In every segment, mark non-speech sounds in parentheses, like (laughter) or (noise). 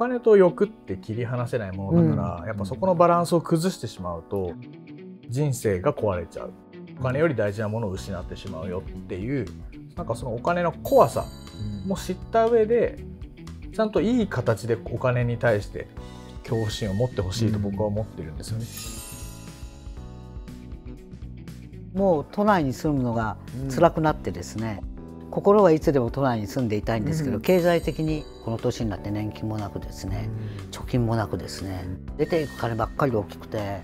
金と欲って切り離せないものだから、うん、やっぱそこのバランスを崩してしまうと人生が壊れちゃうお金より大事なものを失ってしまうよっていうなんかそのお金の怖さも知った上でちゃんといい形でお金に対して恐怖心を持ってほしいと僕は思ってるんですよね。もう都内に住むのが辛くなってですね、心はいつでも都内に住んでいたいんですけど、経済的にこの年になって年金もなくですね、貯金もなくですね出ていく金ばっかり大きくて。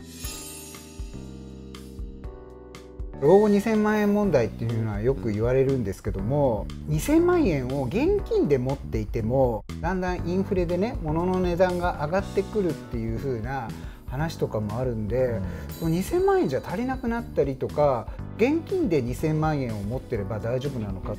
老後2000万円問題っていうのはよく言われるんですけども2000万円を現金で持っていてもだんだんインフレでね物の値段が上がってくるっていうふうな話とかもあるんで、うん、2000万円じゃ足りなくなったりとか現金で2000万円を持ってれば大丈夫なのか。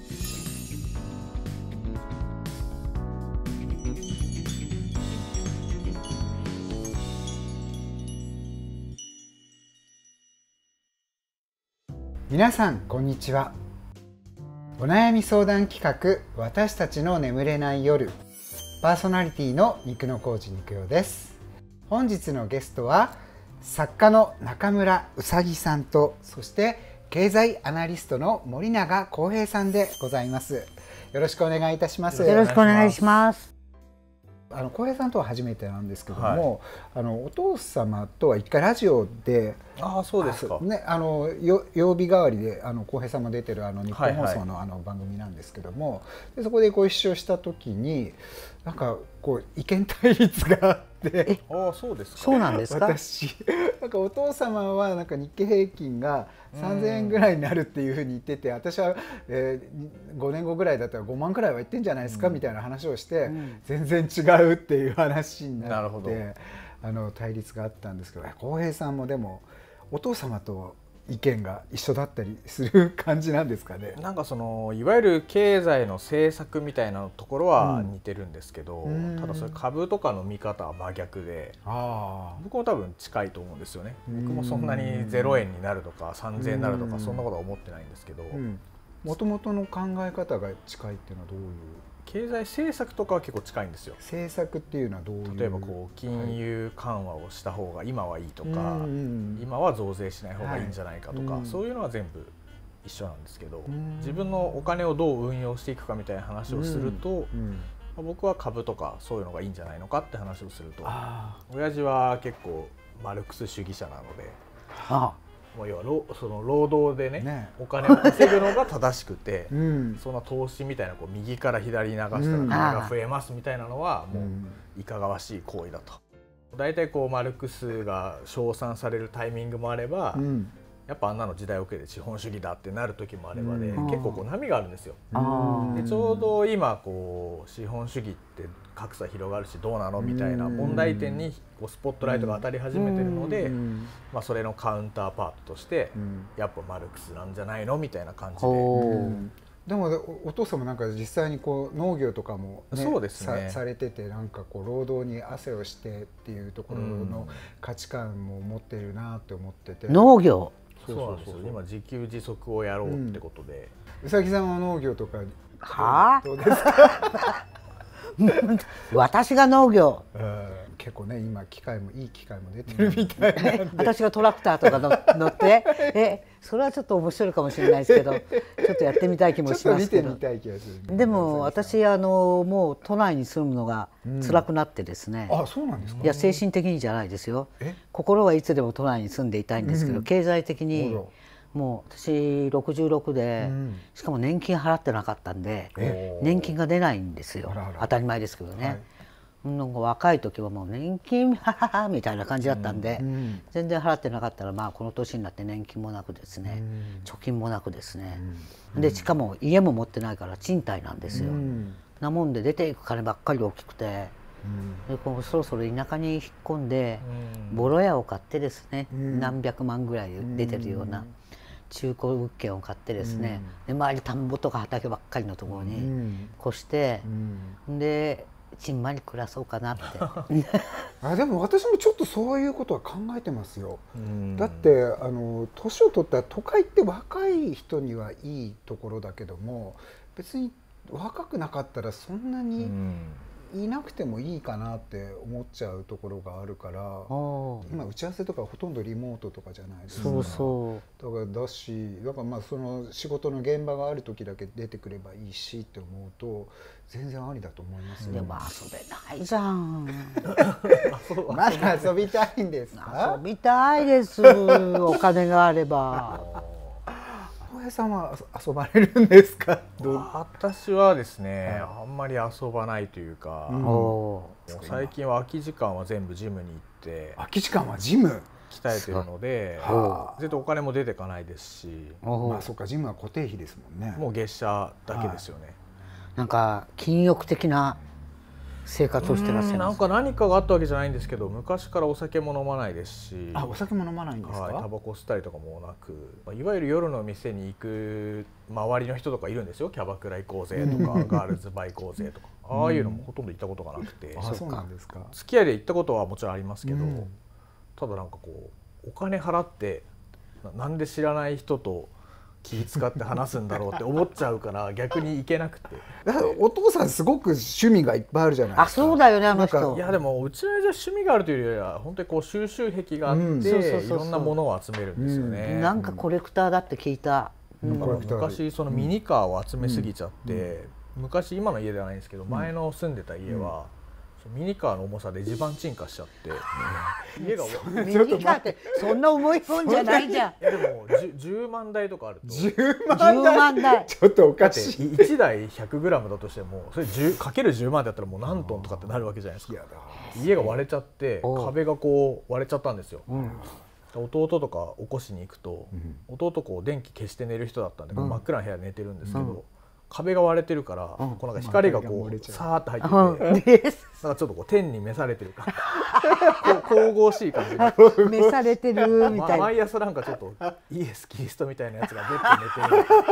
皆さんこんにちはお悩み相談企画私たちの眠れない夜パーソナリティの肉の工事肉用です本日のゲストは作家の中村うさぎさんとそして経済アナリストの森永康平さんでございますよろしくお願いいたしますよろしくお願いしますあの浩平さんとは初めてなんですけども、はい、あのお父様とは一回ラジオで、あそうですかねあのよ曜日代わりであの浩平さんも出てるあの日本放送のあの番組なんですけども、はいはい、でそこでご一緒した時になんかこう意見対立があってあそうですそうなんです私なんかお父様はなんか日経平均が3,000円ぐらいになるっていうふうに言ってて私は、えー、5年後ぐらいだったら5万ぐらいはいってんじゃないですか、みたいな話をして、全然違うっていう話になってあの対立があったんですけど浩平さんもでもお父様と意見が一緒だったりする感じなんですかね。なんかそのいわゆる経済の政策みたいなところは似てるんですけど、うん、ただそれ株とかの見方は真逆で、僕も多分近いと思うんですよね。僕もそんなにゼロ円になるとか三千円になるとかそんなことは思ってないんですけど。もともとの考え方が近いっていうのはどういう経済政策とかは結構近いんですよ政策っていうのはどういう例えばこう金融緩和をした方が今はいいとか、はい、今は増税しない方がいいんじゃないかとか、はい、そういうのは全部一緒なんですけど、自分のお金をどう運用していくかみたいな話をすると、ま僕は株とかそういうのがいいんじゃないのかって話をすると親父は結構マルクス主義者なので。もう要はその労働でね、ね、お金を稼ぐのが正しくて、(laughs) うん、そんな投資みたいなこう右から左に流したら金が増えますみたいなのはもういかがわしい行為だと。大体こうマルクスが称賛されるタイミングもあれば、うん、やっぱあんなの時代遅れで資本主義だってなる時もあればね、結構こう波があるんですよ。でちょうど今こう資本主義って格差広がるしどうなのみたいな問題点にこうスポットライトが当たり始めてるので、まあ、それのカウンターパートとしてやっぱマルクスなんじゃないのみたいな感じで。でもお父様なんか実際にこう農業とかも、ね、そうですね、されててなんかこう労働に汗をしてっていうところの価値観も持ってるなって思ってて、農業そうなんです今自給自足をやろうってことで、うさぎさんは農業とかはあどうですか私が農業、結構ね今機械もいい機械も出てるみたいな (laughs) 私がトラクターとか乗ってえそれはちょっと面白いかもしれないですけどちょっとやってみたい気もしますけど、でも私あのもう都内に住むのが辛くなってですね、うん、あそうなんですかいや精神的にじゃないですよ心はいつでも都内に住んでいたいんですけど、経済的にもう私66で、うん、しかも年金払ってなかったんで年金が出ないんですよ当たり前ですけどね。はいなんか若い時はもう年金ははみたいな感じだったんで、うんうん、全然払ってなかったらまあこの年になって年金もなくですね、うん、貯金もなくですね、でしかも家も持ってないから賃貸なんですよ、なもんで出ていく金ばっかり大きくて、でこうそろそろ田舎に引っ込んで、ボロ屋を買ってですね、何百万ぐらい出てるような。中古物件を買ってですね、で周り田んぼとか畑ばっかりのところに越して、でちんまり暮らそうかなって (laughs) あでも私もちょっとそういうことは考えてますよ、だってあの年を取ったら都会って若い人にはいいところだけども別に若くなかったらそんなにいなくてもいいかなって思っちゃうところがあるから今打ち合わせとかほとんどリモートとかじゃないですかだからだしだからまあその仕事の現場がある時だけ出てくればいいしって思うと全然ありだと思います、ね、でも遊べないじゃん (laughs) まだ遊びたいんですか遊びたいですお金があれば。林さんは遊ばれるんですか (laughs) 私はですね、あんまり遊ばないというか、うん、最近は空き時間は全部ジムに行って空き時間はジム鍛えてるので、はあ、絶対お金も出てかないですしまあそっかジムは固定費ですもんねもう月謝だけですよね、はあ、なんか禁欲的な生活をしてらっしゃいますなんか何かがあったわけじゃないんですけど昔からお酒も飲まないですしあお酒も飲まないんですか、はい、タバコ吸ったりとかもなく、まあ、いわゆる夜の店に行く周りの人とかいるんですよキャバクラ行こうぜとか (laughs) ガールズバイ行こうぜとかああいうのもほとんど行ったことがなくて、あそうなんですか付き合いで行ったことはもちろんありますけど、うん、ただなんかこうお金払ってなんで知らない人と気使って話すんだろうって思っちゃうから (laughs) 逆にいけなくてお父さんすごく趣味がいっぱいあるじゃないですかあそうだよねあの人いやでもうちの間趣味があるというよりは本当にこう収集癖があって、うん、いろんなものを集めるんですよね、うん、なんかコレクターだって聞いた、うん、昔そのミニカーを集めすぎちゃって、昔今の家ではないんですけど前の住んでた家は、ミニカーの重さで地盤沈下しちゃって、家がミニカーってそんな重いもんじゃないじゃん。いやでも十万台とかあると。十万台。ちょっとおかしい。一台百グラムだとしても、それ十かける十万だったらもう何トンとかってなるわけじゃないですか。家が割れちゃって壁がこう割れちゃったんですよ。うん弟とか起こしに行くと、弟こう電気消して寝る人だったんで、真っ暗な部屋寝てるんですけど、壁が割れてるから、うん、こうなんか光がこうさーっと入ってて、なんかちょっとこう天に召されてる感じ (laughs) 神々しい感じ (laughs) 召されてるみたいな、毎朝なんかちょっとイエス・キリストみたいなやつが出て寝てる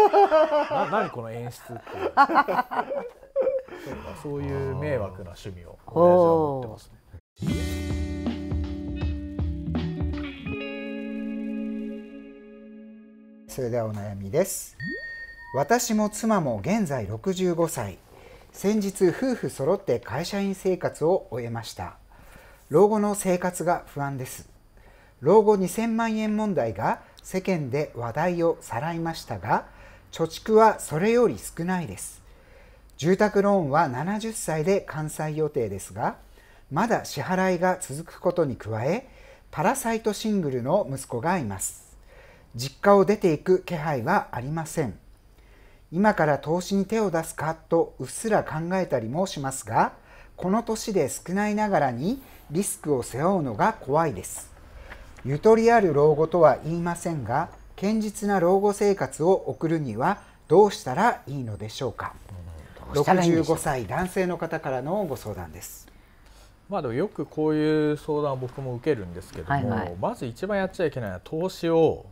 な何この演出っていうそういう迷惑な趣味を親持ってますね。それではお悩みです。私も妻も現在65歳先日夫婦揃って会社員生活を終えました老後の生活が不安です老後2000万円問題が世間で話題をさらいましたが貯蓄はそれより少ないです住宅ローンは70歳で完済予定ですがまだ支払いが続くことに加えパラサイトシングルの息子がいます実家を出ていく気配はありません今から投資に手を出すかとうっすら考えたりもしますがこの年で少ないながらにリスクを背負うのが怖いですゆとりある老後とは言いませんが堅実な老後生活を送るにはどうしたらいいのでしょうか65歳男性の方からのご相談ですまあでもよくこういう相談を僕も受けるんですけども、はいはい、まず一番やっちゃいけないのは投資を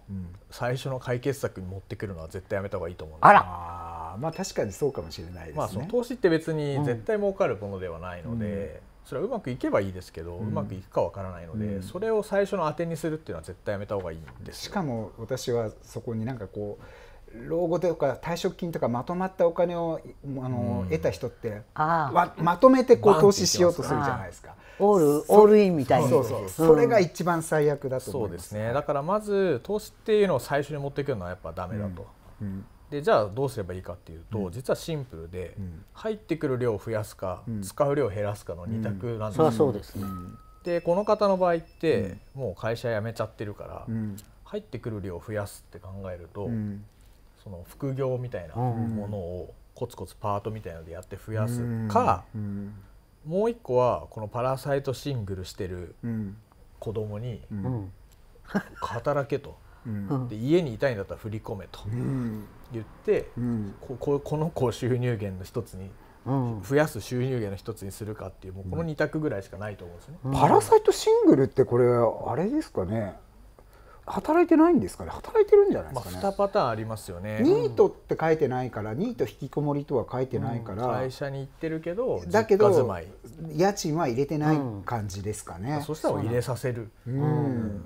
最初の解決策に持ってくるのは絶対やめた方がいいと思うんですあまあ確かにそうかもしれないですね、まあ、その投資って別に絶対儲かるものではないので、うんそれはうまくいけばいいですけど、うん、うまくいくかわからないので、うん、それを最初の当てにするっていうのは絶対やめたほうがいいんですしかも私はそこになんかこう老後とか退職金とかまとまったお金をあの、うん、得た人ってまとめてこう投資しようとするじゃないですか。オールオールインみたいなそうそう、それが一番最悪だと思いますそうですねだからまず投資っていうのを最初に持ってくるのはやっぱダメだと、うん、でじゃあどうすればいいかっていうと、実はシンプルで、入ってくる量を増やすか、使う量を減らすかの2択なんですそうです、ね、でこの方の場合って、もう会社辞めちゃってるから、入ってくる量を増やすって考えると、その副業みたいなものをコツコツパートみたいなのでやって増やすか、もう一個はこのパラサイトシングルしてる子供に働けと、で家にいたいんだったら振り込めと言って、ここの子を収入源の一つに増やす収入源の一つにするかっていうもうこの2択ぐらいしかないと思うんですね。パラサイトシングルってこれあれですかね働いてないんですかね働いてるんじゃないですかね、まあ、2パターンありますよねニートって書いてないから、うん、ニート引きこもりとは書いてないから、うん、会社に行ってるけどだけど家賃は入れてない感じですかね、うん、そしたら入れさせる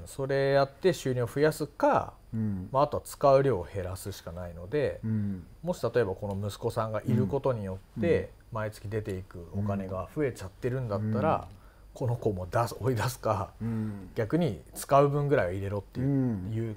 それやって収入を増やすか、うんまあ、あとは使う量を減らすしかないので、うん、もし例えばこの息子さんがいることによって毎月出ていくお金が増えちゃってるんだったら、この子も出す追い出すか、うん、逆に使う分ぐらいは入れろっていう,、うん、い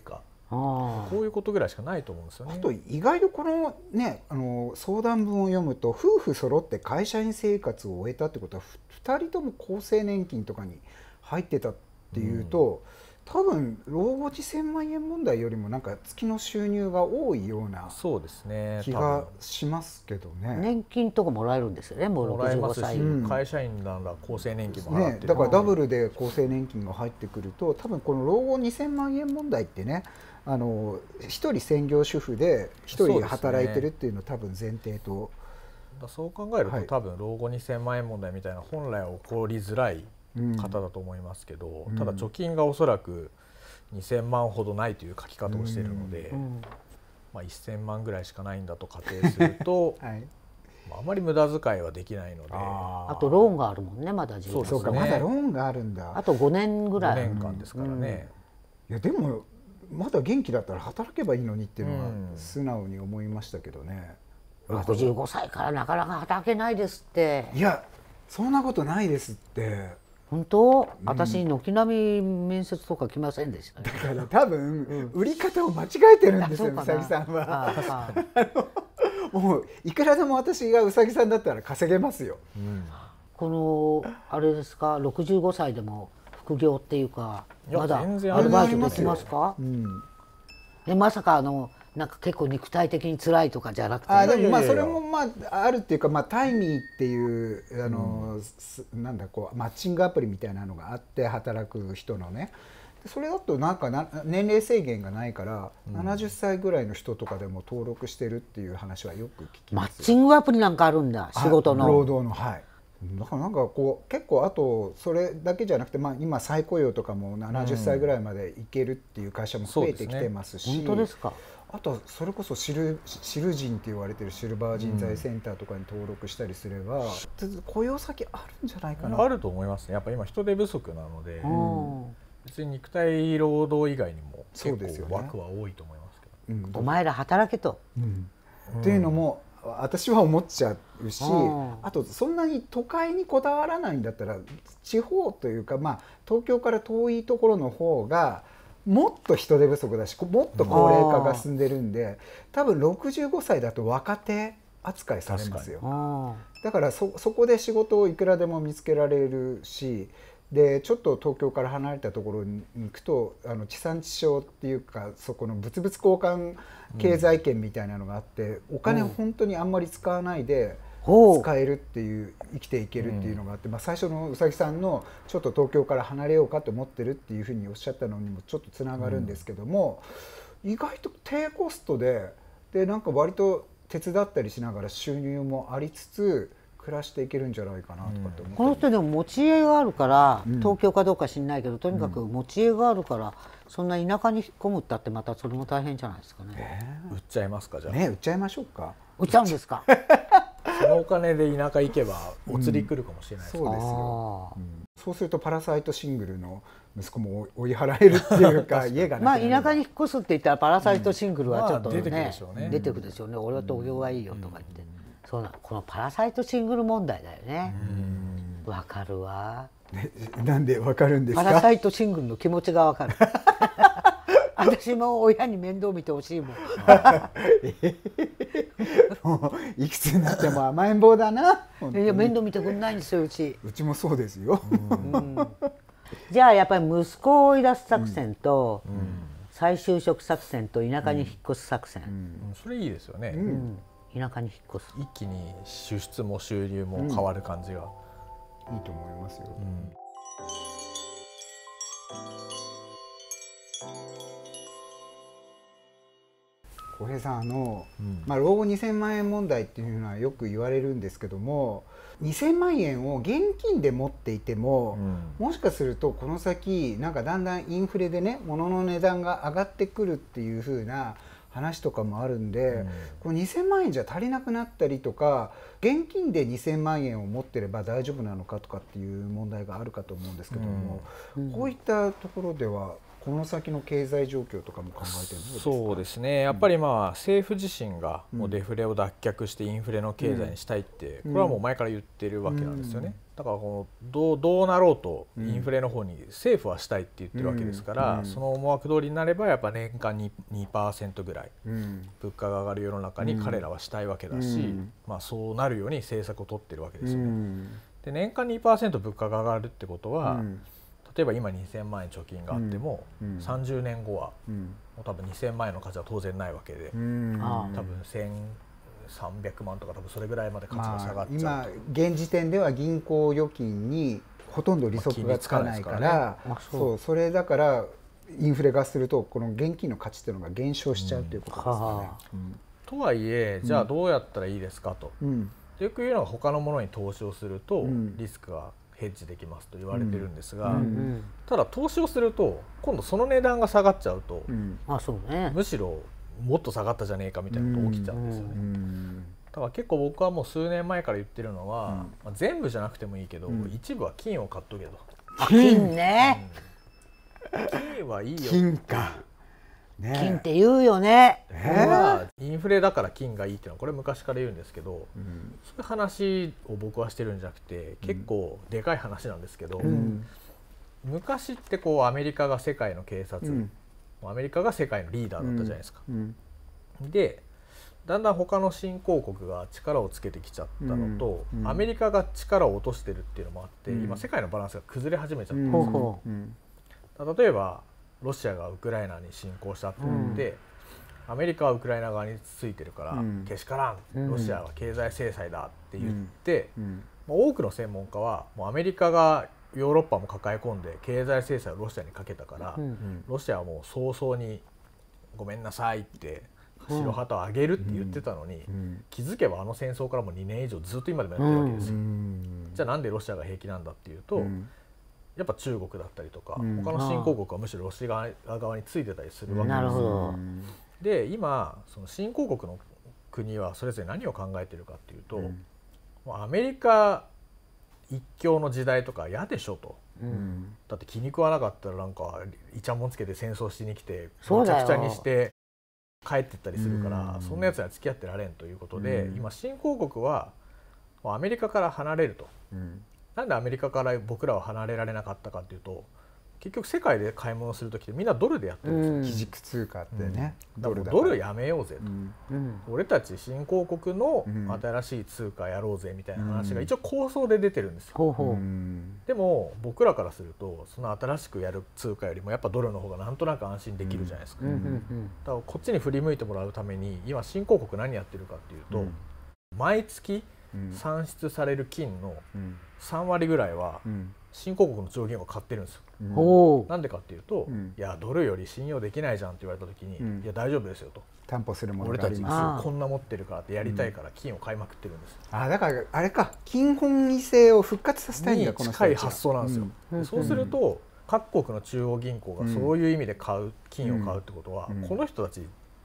こういうことぐらいしかないと思うんですよね。あと意外とこのねあの相談文を読むと夫婦揃って会社員生活を終えたってことは2人とも厚生年金とかに入ってたっていうと、うん多分老後時1000万円問題よりもなんか月の収入が多いようなそうですね気がしますけどね年金とかもらえるんですよねもう65歳もらえますし、会社員なら厚生年金もね、だからダブルで厚生年金が入ってくると多分この老後2000万円問題ってねあの一人専業主婦で一人働いてるっていうのを多分前提とそう考えると、はい、多分老後2000万円問題みたいな本来起こりづらい方だと思いますけど、うん、ただ貯金がおそらく2,000万ほどないという書き方をしているので、うん、まあ、1,000万ぐらいしかないんだと仮定すると、(laughs) はい、まあ、あまり無駄遣いはできないのであとローンがあるもんねまだ住宅そうか、まだローンがあるんだあと5年ぐらい年間ですからね、うん、いやでもまだ元気だったら働けばいいのにっていうのは素直に思いましたけどね、65歳からなかなか働けないですっていやそんなことないですって本当、私軒並み面接とか来ませんでした、ね、だから多分、うん、売り方を間違えてるんですようさぎさんは (laughs) もういくらでも私がうさぎさんだったら稼げますよ、うん、このあれですか65歳でも副業っていうかまだアルバイトできますか、うん、まさかあのなんか結構肉体的に辛いとかじゃなくてあでもまあそれもまああるっていうか、まあ、タイミーっていうあの、うん、なんだこうマッチングアプリみたいなのがあって働く人のねそれだとなんかな年齢制限がないから、うん、70歳ぐらいの人とかでも登録してるっていう話はよく聞きますマッチングアプリなんかあるんだ仕事の労働のはいだからなんかこう結構あとそれだけじゃなくて、まあ、今再雇用とかも70歳ぐらいまでいけるっていう会社も増えてきてますし、うん、本当ですかあとそれこそシルシル人って言われてるシルバー人材センターとかに登録したりすれば、うん、雇用先あるんじゃないかなあると思いますねやっぱ今人手不足なので、うん、別に肉体労働以外にも結構枠は多いと思いますけど、ねうん、お前ら働けと、っていうのも私は思っちゃうし、あとそんなに都会にこだわらないんだったら地方というか、まあ、東京から遠いところの方がもっと人手不足だしもっと高齢化が進んでるんで多分65歳だと若手扱いされますよだからそこで仕事をいくらでも見つけられるしでちょっと東京から離れたところに行くとあの地産地消っていうかそこの物々交換経済圏みたいなのがあって、うん、お金本当にあんまり使わないで。うん使えるっていう生きていけるっていうのがあって、まあ、最初のうさぎさんのちょっと東京から離れようかと思ってるっていうふうにおっしゃったのにもちょっとつながるんですけども、意外と低コストででなんか割と手伝ったりしながら収入もありつつ暮らしていけるんじゃないかなとかって思って、うん、この人でも持ち家があるから、うん、東京かどうか知んないけどとにかく持ち家があるから、そんな田舎に引っ込むったってまたそれも大変じゃないですかね、えー、売っちゃいますかじゃあね売っちゃいましょうか (laughs) 売っちゃうんですかそのお金で田舎行けばお釣り来るかもしれないです、うん、そうですよ、うん、そうするとパラサイトシングルの息子も追い払えるっていうか (laughs) 家がまあ田舎に引っ越すって言ったらパラサイトシングルはちょっとねうんまあ、出てくでしょうね出てくるでしょうね俺は東京がいいよとか言って、そうなこのパラサイトシングル問題だよねわ、かるわなんでわかるんですかパラサイトシングルの気持ちがわかる (laughs) 私も親に面倒見てほしいもん。(laughs) も (laughs) ういくつになっても甘えん坊だないや面倒見てくんないんですようちうちもそうですよ、うん、じゃあやっぱり息子を追い出す作戦と、再就職作戦と田舎に引っ越す作戦、それいいですよね、田舎に引っ越す一気に支出も収入も変わる感じが、いいと思いますよ、小平さんあの、うん、まあ、老後2000万円問題っていうのはよく言われるんですけども2000万円を現金で持っていても、うん、もしかするとこの先なんかだんだんインフレでね物の値段が上がってくるっていうふうな話とかもあるんで、うん、この2000万円じゃ足りなくなったりとか現金で2000万円を持ってれば大丈夫なのかとかっていう問題があるかと思うんですけども、こういったところではこの先の経済状況とかも考えてるそうですね、やっぱりまあ、政府自身がもうデフレを脱却して、インフレの経済にしたいって、これはもう前から言ってるわけなんですよね。だからこのどうどうなろうとインフレの方に政府はしたいって言ってるわけですから、その思惑通りになればやっぱ年間に2%ぐらい物価が上がる世の中に彼らはしたいわけだし、まあ、そうなるように政策を取ってるわけですよね。で年間2%物価が上がるってことは、うん例えば今2000万円貯金があっても、うん、30年後は、うん、もう多分2000万円の価値は当然ないわけで、うん、多分1300万とか多分それぐらいまで価値が下がっちゃう、まあ、今現時点では銀行預金にほとんど利息がつかないからからそうそれだからインフレがするとこの現金の価値っていうのが減少しちゃうということですかね。とはいえじゃあどうやったらいいですかと。よく言うのは他のものに投資をするとリスクがヘッジできますと言われてるんですが、うんうん、ただ投資をすると今度その値段が下がっちゃうと、うん、あそうね、むしろもっと下がったじゃねえかみたいなこと起きちゃうんですよね。うんだから結構僕はもう数年前から言ってるのは、まあ、全部じゃなくてもいいけど、一部は金を買っとけと。金ね、金はいいよ金かね、金って言うよね、えー、インフレだから金がいいっていうのはこれ昔から言うんですけど、うん、そういう話を僕はしてるんじゃなくて結構でかい話なんですけど、うん、昔ってこうアメリカが世界の警察、うん、アメリカが世界のリーダーだったじゃないですか。でだんだん他の新興国が力をつけてきちゃったのと、アメリカが力を落としてるっていうのもあって、今世界のバランスが崩れ始めちゃったんですよ。例えばロシアがウクライナに侵攻したって言って、アメリカはウクライナ側についてるから、けしからんロシアは経済制裁だって言って、多くの専門家はもうアメリカがヨーロッパも抱え込んで経済制裁をロシアにかけたから、ロシアはもう早々に「ごめんなさい」って白旗を上げるって言ってたのに、気づけばあの戦争からも2年以上ずっと今でもやってるわけですよ。じゃあなんでロシアが平気なんだっていうと、やっぱ中国だったりとか、うん、他の新興国はむしろロシア側についてたりするわけですよ。で今その新興国の国はそれぞれ何を考えてるかっていうと、うん、アメリカ一強の時代とか嫌でしょと、うん、だって気に食わなかったらなんかいちゃもんつけて戦争しに来てむちゃくちゃにして帰ってったりするから、そんなやつには付き合ってられんということで、今新興国はアメリカから離れると。なんでアメリカから僕らは離れられなかったかっていうと結局世界で買い物する時ってみんなドルでやってるんですよ、基軸通貨ってね、うん、だからドルやめようぜと、うんうん、俺たち新興国の新しい通貨やろうぜみたいな話が一応構想で出てるんですよ、でも僕らからするとその新しくやる通貨よりもやっぱドルの方がなんとなく安心できるじゃないですか、だからこっちに振り向いてもらうために今新興国何やってるかっていうと、毎月産出される金の3割ぐらいは新興国の中央銀行買ってるんですよ。な、うんでかっていうと、うん、いやドルより信用できないじゃんって言われた時に、うん、いや大丈夫ですよと担保するものが俺たちこんな持ってるからってやりたいから金を買いまくってるんです、うん、あだからあれか金本位制を復活させたいんだ近い発想なんですよ。うん、そうすると、各国の中央銀行がそういう意味で買う、金を買うってことは、この人たち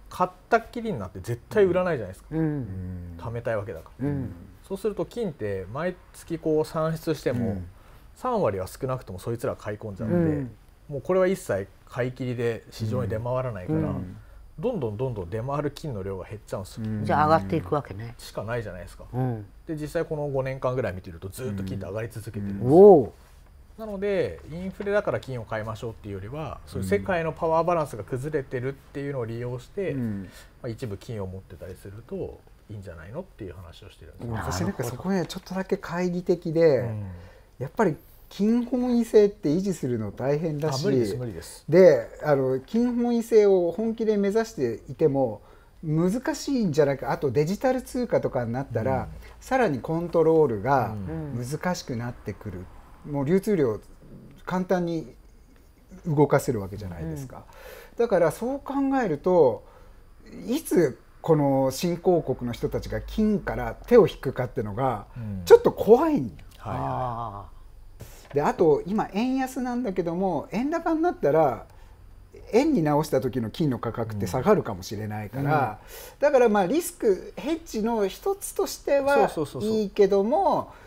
買ったっきりになって絶対売らないじゃないですか、うん、貯めたいわけだから、うん、そうすると金って毎月こう算出しても3割は少なくともそいつら買い込んじゃうので、うん、もうこれは一切買い切りで市場に出回らないから、うん、どんどんどんどん出回る金の量が減っちゃうんですよ、うん、じゃあ上がっていくわけねしかないじゃないですか、で実際この5年間ぐらい見てるとずっと金って上がり続けてるんですよ、なのでインフレだから金を買いましょうっていうよりはそういう世界のパワーバランスが崩れてるっていうのを利用して、まあ、一部金を持ってたりするといいんじゃないのっていう話をしてるんです私なんかそこねちょっとだけ懐疑的で、うん、やっぱり金本位制って維持するの大変だしであの金本位制を本気で目指していても難しいんじゃないかあとデジタル通貨とかになったら、うん、さらにコントロールが難しくなってくる、うん、もう流通量簡単に動かせるわけじゃないですか、うん、だからそう考えるといつこの新興国の人たちが金から手を引くかっていうのがちょっと怖いん、はい、であと今円安なんだけども円高になったら円に直した時の金の価格って下がるかもしれないから、うんうん、だからまあリスクヘッジの一つとしてはいいけども。そうそうそう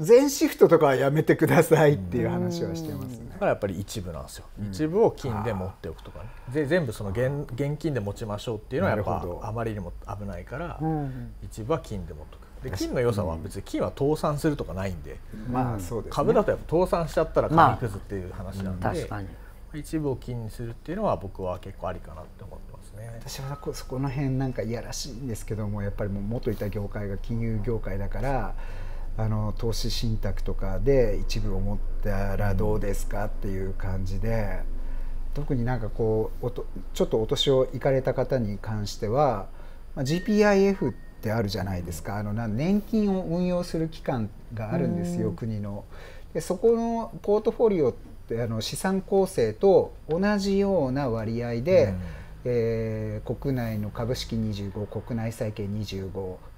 全シフトとかはやめてくださいっていう話はしてます、ね、だからやっぱり一部なんですよ、うん、一部を金で持っておくとかねぜ全部その現現金で持ちましょうっていうのはやっぱあまりにも危ないから、うん一部は金で持っておくで金の良さは別に金は倒産するとかないんで,、まあそうです、ね、株だとやっぱ倒産しちゃったら紙くずっていう話なんで、まあ、確かに一部を金にするっていうのは僕は結構ありかなって思ってますね私はそこの辺なんかいやらしいんですけどもやっぱりもう元いた業界が金融業界だから。うんあの投資信託とかで一部を持ったらどうですかっていう感じで特になんかこうおとちょっとお年をいかれた方に関しては、まあ、GPIF ってあるじゃないですかあのな年金を運用する機関があるんですよ国の。でそこのポートフォリオってあの資産構成と同じような割合で、うんえー、国内の株式25国内債券25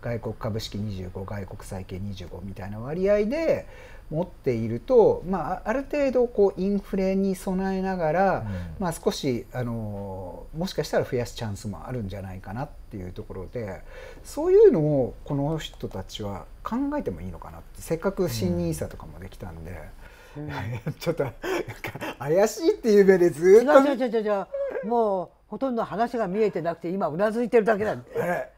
外国株式25外国債券25みたいな割合で持っていると、まあ、ある程度こうインフレに備えながら、うん、まあ、少しあのもしかしたら増やすチャンスもあるんじゃないかなっていうところでそういうのをこの人たちは考えてもいいのかなってせっかく新ニーサとかもできたんで。うん (laughs) ちょっと怪しいっていう目でずっと違う違う違う違うもほとんど話が見えてなくて今うなずいてるだけなんで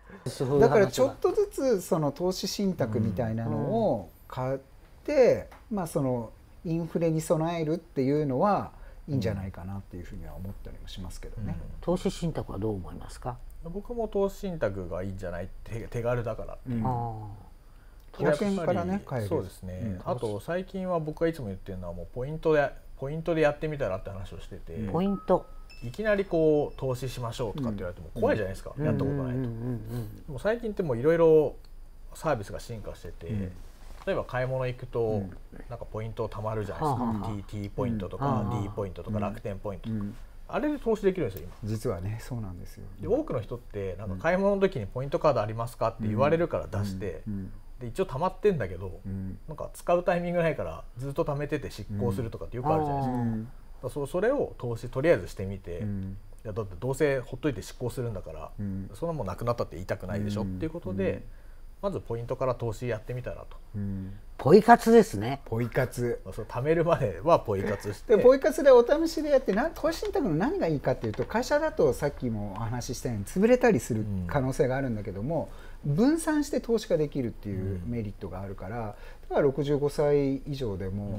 だからちょっとずつその投資信託みたいなのを買って、うんうん、まあそのインフレに備えるっていうのはいいんじゃないかなっていうふうには思ったりもしますけどね、うん、投資信託はどう思いますか僕も投資信託がいいんじゃない手手軽だから、うん、500円からね買えるそうですね、あと最近は僕がいつも言ってるのはもうポイントでポイントでやってみたらって話をしててポイントいきなりこう投資しましょうとかって言われても怖いじゃないですか、やったことないと。も最近ってもいろいろサービスが進化してて、例えば買い物行くとなんかポイントたまるじゃないですか、T, T ポイントとか D ポイントとか楽天ポイントとか。あれで投資できるんですよ今実はねそうなんですよで多くの人ってなんか買い物の時にポイントカードありますかって言われるから出して、で一応たまってんだけど、なんか使うタイミングないからずっと貯めてて失効するとかってよくあるじゃないですか、そそれを投資とりあえずしてみて、うん、いやだってどうせほっといて執行するんだから、うん、そんなもんなくなったって言いたくないでしょ、うん、っていうことで、まずポイントから投資やってみたらと。ポイ活ですね。ポイ活。そう貯めるまではポイ活して。ポイ活でお試しでやって、な投資信託の何がいいかっていうと、会社だとさっきもお話ししたように潰れたりする可能性があるんだけども、うん、分散して投資ができるっていうメリットがあるから、だから65歳以上でも、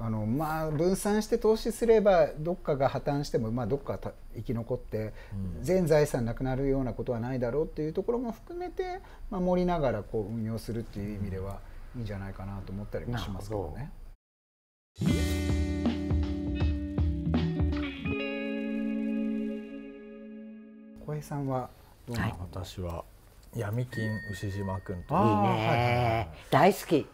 あのまあ分散して投資すればどっかが破綻しても、まあ、どっか生き残って全財産なくなるようなことはないだろうっていうところも含めて守りながらこう運用するっていう意味ではいいんじゃないかなと思ったりもしますけどね。小平さんはどうなの、はい、私は闇金牛島君と大好き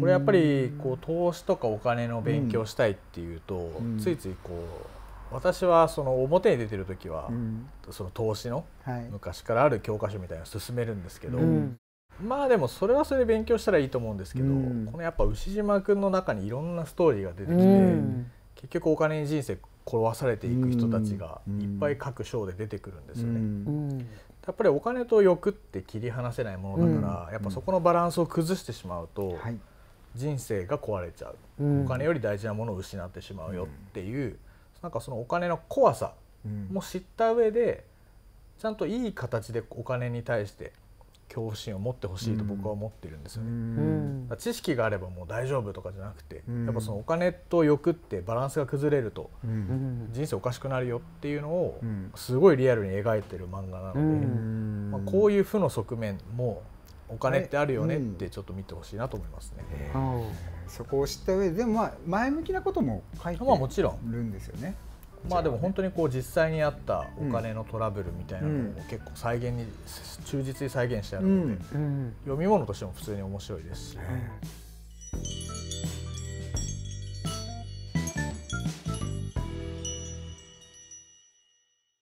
これやっぱりこう投資とかお金の勉強したいっていうと、うん、ついついこう私はその表に出てる時は、うん、その投資の昔からある教科書みたいなのを進めるんですけど、うん、まあでもそれはそれで勉強したらいいと思うんですけど、このやっぱ牛島君の中にいろんなストーリーが出てきて、結局お金に人生壊されていく人たちがいっぱい各章で出てくるんですよね。やっぱりお金と欲って切り離せないものだから、うん、やっぱそこのバランスを崩してしまうと、うん、人生が壊れちゃう、うん、お金より大事なものを失ってしまうよっていう、なんかそのお金の怖さも知った上でちゃんといい形でお金に対して恐怖心を持ってほしいと僕は思ってるんですよね。うん、知識があればもう大丈夫とかじゃなくて、うん、やっぱそのお金と欲ってバランスが崩れると人生おかしくなるよっていうのをすごいリアルに描いてる漫画なので、うん、まあ、こういう負の側面もお金ってあるよねってちょっと見てほしいなと思いますね。そこを知った上ででもまあ前向きなことも書いてるんですよね。まあでも本当にこう実際にあったお金のトラブルみたいなのを結構再現に忠実に再現してあるので、読み物としても普通に面白いですし。